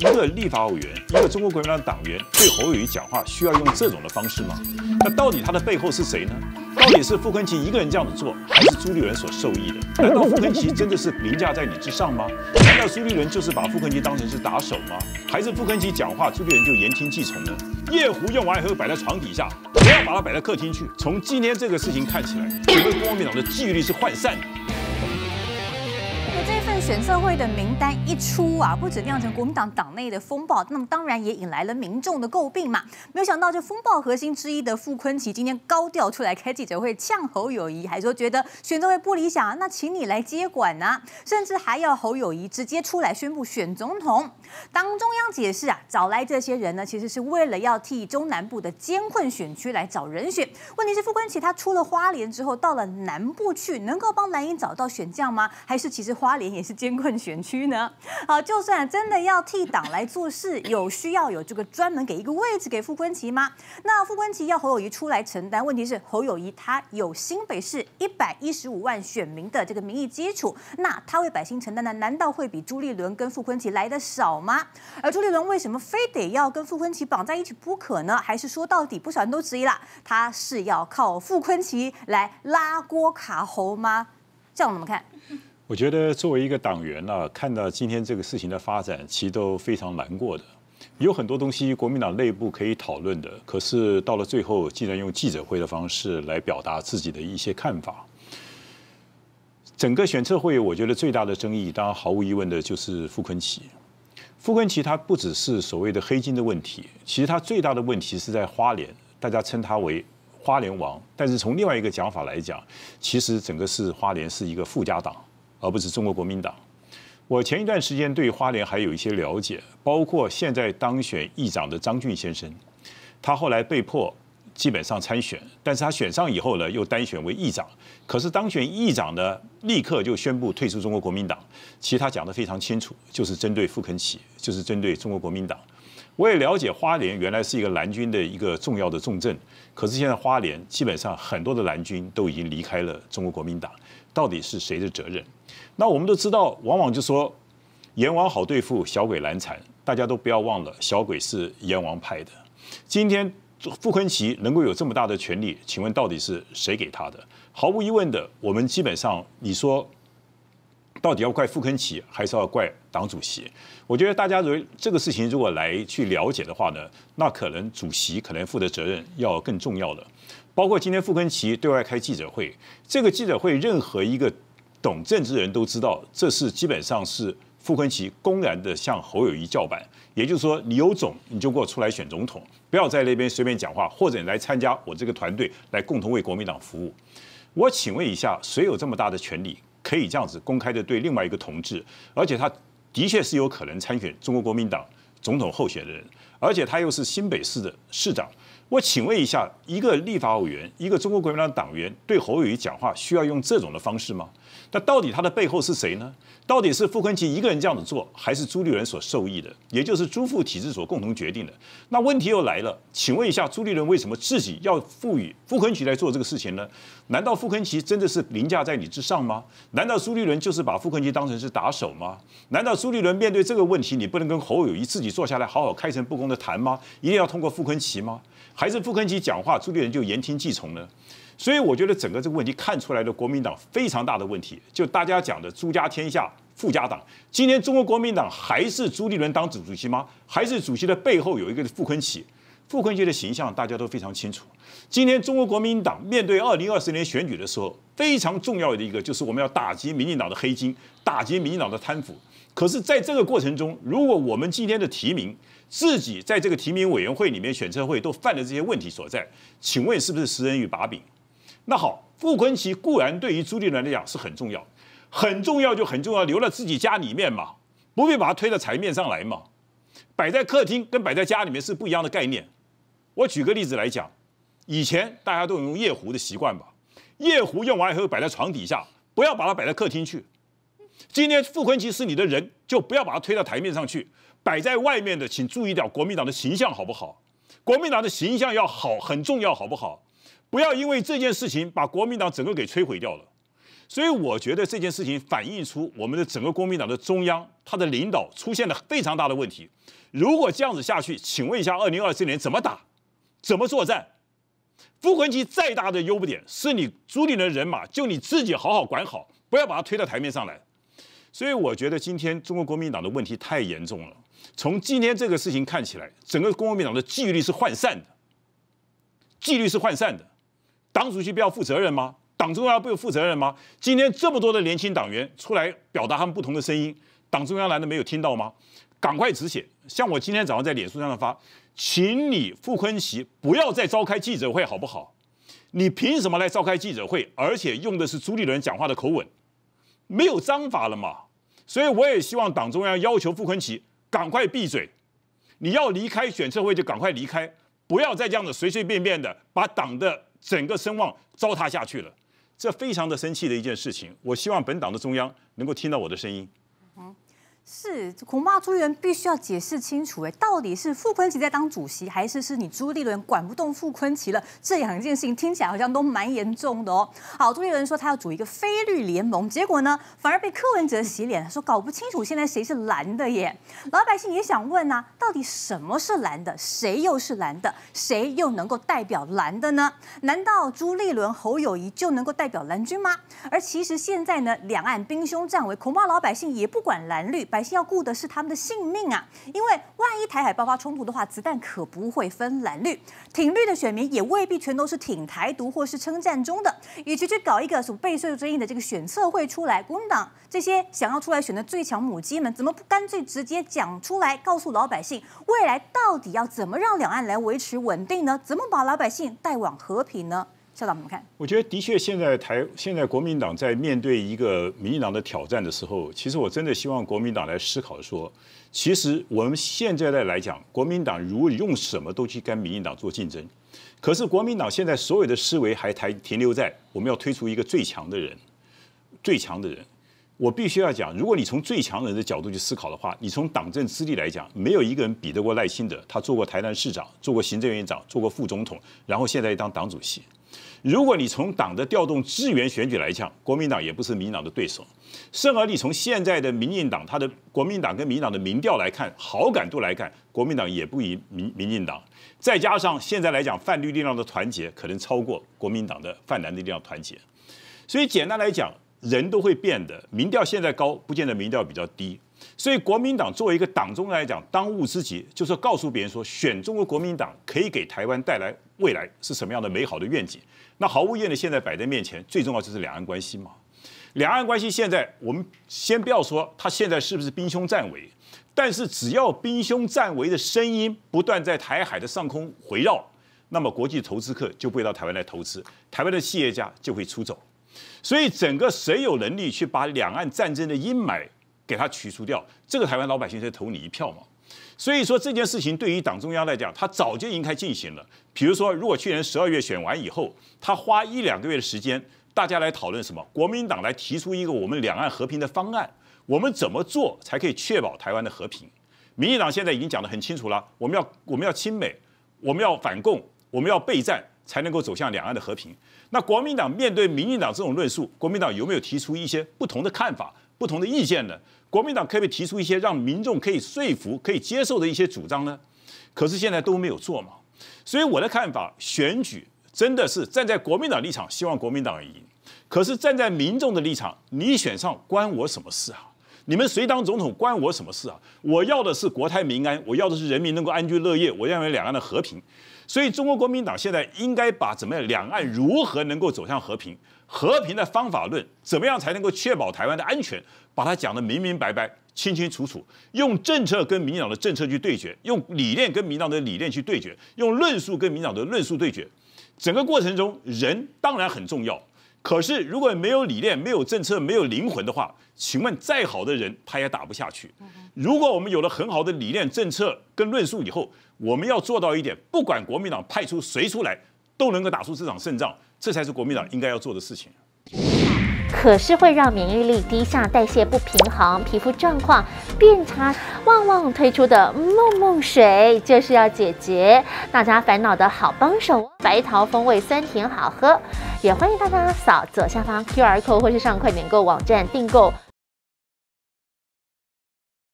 一个立法委员，一个中国国民党党员，对侯友谊讲话需要用这种的方式吗？那到底他的背后是谁呢？到底是傅昆萁一个人这样子做，还是朱立伦所受益的？难道傅昆萁真的是凌驾在你之上吗？难道朱立伦就是把傅昆萁当成是打手吗？还是傅昆萁讲话，朱立伦就言听计从了？夜壶用完以后摆在床底下，不要把它摆在客厅去。从今天这个事情看起来，整个国民党的纪律是涣散。的。选委会的名单一出啊，不止酿成国民党党内的风暴，那么当然也引来了民众的诟病嘛。没有想到，这风暴核心之一的傅昆奇今天高调出来开记者会，呛侯友谊，还说觉得选委会不理想啊，那请你来接管呢，甚至还要侯友谊直接出来宣布选总统。党中央解释啊，找来这些人呢，其实是为了要替中南部的艰困选区来找人选。问题是傅昆奇他出了花莲之后，到了南部去，能够帮蓝营找到选将吗？还是其实花莲也是？监困选区呢？好，就算真的要替党来做事，有需要有这个专门给一个位置给傅昆琪吗？那傅昆琪要侯友谊出来承担，问题是侯友谊他有新北市一百一十五万选民的这个民意基础，那他为百姓承担的难道会比朱立伦跟傅昆琪来的少吗？而朱立伦为什么非得要跟傅昆琪绑在一起不可呢？还是说到底不少人都质疑了，他是要靠傅昆琪来拉锅卡侯吗？这样怎么看？我觉得作为一个党员呢，看到今天这个事情的发展，其实都非常难过的。有很多东西国民党内部可以讨论的，可是到了最后，竟然用记者会的方式来表达自己的一些看法。整个选测会，我觉得最大的争议，当然毫无疑问的就是傅坤奇。傅坤奇他不只是所谓的黑金的问题，其实他最大的问题是在花莲，大家称他为花莲王。但是从另外一个讲法来讲，其实整个是花莲是一个富家党。而不是中国国民党。我前一段时间对花莲还有一些了解，包括现在当选议长的张俊先生，他后来被迫基本上参选，但是他选上以后呢，又单选为议长。可是当选议长呢，立刻就宣布退出中国国民党。其实他讲得非常清楚，就是针对富肯企就是针对中国国民党。我也了解花莲原来是一个蓝军的一个重要的重镇，可是现在花莲基本上很多的蓝军都已经离开了中国国民党，到底是谁的责任？那我们都知道，往往就说阎王好对付，小鬼难缠，大家都不要忘了，小鬼是阎王派的。今天傅昆奇能够有这么大的权利，请问到底是谁给他的？毫无疑问的，我们基本上你说。到底要怪傅坑奇还是要怪党主席？我觉得大家如果这个事情如果来去了解的话呢，那可能主席可能负的责任要更重要了。包括今天傅坑奇对外开记者会，这个记者会任何一个懂政治的人都知道，这是基本上是傅坑奇公然的向侯友谊叫板。也就是说，你有种你就给我出来选总统，不要在那边随便讲话，或者来参加我这个团队来共同为国民党服务。我请问一下，谁有这么大的权利可以这样子公开的对另外一个同志，而且他的确是有可能参选中国国民党总统候选人，而且他又是新北市的市长。我请问一下，一个立法委员，一个中国国民党党员，对侯友谊讲话需要用这种的方式吗？那到底他的背后是谁呢？到底是傅昆萁一个人这样子做，还是朱立伦所受益的？也就是朱傅体制所共同决定的。那问题又来了，请问一下，朱立伦为什么自己要赋予傅昆萁来做这个事情呢？难道傅昆萁真的是凌驾在你之上吗？难道朱立伦就是把傅昆萁当成是打手吗？难道朱立伦面对这个问题，你不能跟侯友谊自己坐下来好好开诚布公的谈吗？一定要通过傅昆萁吗？还是傅昆萁讲话，朱立伦就言听计从呢？所以我觉得整个这个问题看出来的国民党非常大的问题，就大家讲的“朱家天下，傅家党”。今天中国国民党还是朱立伦当主主席吗？还是主席的背后有一个傅昆萁？傅昆萁的形象大家都非常清楚。今天中国国民党面对二零二四年选举的时候，非常重要的一个就是我们要打击民进党的黑金，打击民进党的贪腐。可是，在这个过程中，如果我们今天的提名自己在这个提名委员会里面选测会都犯了这些问题所在，请问是不是食人鱼把柄？那好，傅昆萁固然对于朱立伦来讲是很重要，很重要就很重要，留在自己家里面嘛，不必把它推到台面上来嘛，摆在客厅跟摆在家里面是不一样的概念。我举个例子来讲，以前大家都有用夜壶的习惯吧，夜壶用完以后摆在床底下，不要把它摆在客厅去。今天傅昆池是你的人，就不要把他推到台面上去，摆在外面的，请注意点国民党的形象好不好？国民党的形象要好，很重要，好不好？不要因为这件事情把国民党整个给摧毁掉了。所以我觉得这件事情反映出我们的整个国民党的中央，他的领导出现了非常大的问题。如果这样子下去，请问一下，二零二四年怎么打？怎么作战？傅昆池再大的优不点，是你朱立伦人马，就你自己好好管好，不要把他推到台面上来。所以我觉得今天中国国民党的问题太严重了。从今天这个事情看起来，整个国民党的纪律是涣散的，纪律是涣散的。党主席不要负责任吗？党中央不要负责任吗？今天这么多的年轻党员出来表达他们不同的声音，党中央难道没有听到吗？赶快止血！像我今天早上在脸书上发，请你傅昆奇不要再召开记者会好不好？你凭什么来召开记者会？而且用的是朱立伦讲话的口吻，没有章法了嘛？所以我也希望党中央要求傅昆萁赶快闭嘴，你要离开选测会就赶快离开，不要再这样子随随便便的把党的整个声望糟蹋下去了，这非常的生气的一件事情。我希望本党的中央能够听到我的声音。是，恐怕朱立伦必须要解释清楚，哎，到底是傅昆奇在当主席，还是是你朱立伦管不动傅昆奇了？这两件事情听起来好像都蛮严重的哦。好，朱立伦说他要组一个非绿联盟，结果呢，反而被柯文哲洗脸，说搞不清楚现在谁是蓝的耶。老百姓也想问啊，到底什么是蓝的？谁又是蓝的？谁又能够代表蓝的呢？难道朱立伦、侯友谊就能够代表蓝军吗？而其实现在呢，两岸兵凶战危，恐怕老百姓也不管蓝绿。百姓要顾的是他们的性命啊！因为万一台海爆发冲突的话，子弹可不会分蓝绿，挺绿的选民也未必全都是挺台独或是称战中的。与其去搞一个什么备受争议的这个选测会出来，国民党这些想要出来选的最强母鸡们，怎么不干脆直接讲出来，告诉老百姓未来到底要怎么让两岸来维持稳定呢？怎么把老百姓带往和平呢？校长怎么看？我觉得的确，现在台现在国民党在面对一个民进党的挑战的时候，其实我真的希望国民党来思考说，其实我们现在的来讲，国民党如果用什么都去跟民进党做竞争，可是国民党现在所有的思维还还停留在我们要推出一个最强的人，最强的人。我必须要讲，如果你从最强人的角度去思考的话，你从党政资历来讲，没有一个人比得过赖清德，他做过台南市长，做过行政院长，做过副总统，然后现在当党主席。如果你从党的调动资源选举来讲，国民党也不是民党的对手。甚而你从现在的民进党，他的国民党跟民党的民调来看，好感度来看，国民党也不赢民民进党。再加上现在来讲，泛绿力量的团结可能超过国民党的泛蓝的力量团结。所以简单来讲，人都会变的，民调现在高不见得民调比较低。所以，国民党作为一个党中来讲，当务之急就是告诉别人说，选中国国民党可以给台湾带来未来是什么样的美好的愿景。那毫无疑问的，现在摆在面前最重要就是两岸关系嘛。两岸关系现在，我们先不要说它现在是不是兵凶战危，但是只要兵凶战危的声音不断在台海的上空回绕，那么国际投资客就不会到台湾来投资，台湾的企业家就会出走。所以，整个谁有能力去把两岸战争的阴霾？给他去除掉，这个台湾老百姓才投你一票嘛。所以说这件事情对于党中央来讲，他早就应该进行了。比如说，如果去年十二月选完以后，他花一两个月的时间，大家来讨论什么？国民党来提出一个我们两岸和平的方案，我们怎么做才可以确保台湾的和平？民进党现在已经讲得很清楚了，我们要我们要亲美，我们要反共，我们要备战，才能够走向两岸的和平。那国民党面对民进党这种论述，国民党有没有提出一些不同的看法？不同的意见呢？国民党可不可以提出一些让民众可以说服、可以接受的一些主张呢？可是现在都没有做嘛。所以我的看法，选举真的是站在国民党立场，希望国民党赢。可是站在民众的立场，你选上关我什么事啊？你们谁当总统关我什么事啊？我要的是国泰民安，我要的是人民能够安居乐业，我认为两岸的和平。所以，中国国民党现在应该把怎么样两岸如何能够走向和平、和平的方法论，怎么样才能够确保台湾的安全，把它讲得明明白白、清清楚楚。用政策跟民党的政策去对决，用理念跟民党的理念去对决，用论述跟民党的论述对决。整个过程中，人当然很重要。可是，如果没有理念、没有政策、没有灵魂的话，请问再好的人，他也打不下去。如果我们有了很好的理念、政策跟论述以后，我们要做到一点，不管国民党派出谁出来，都能够打出这场胜仗，这才是国民党应该要做的事情。可是会让免疫力低下、代谢不平衡、皮肤状况变差。旺旺推出的梦梦水就是要解决大家烦恼的好帮手，白桃风味酸甜好喝，也欢迎大家扫左下方 QR code 或是上快点购网站订购。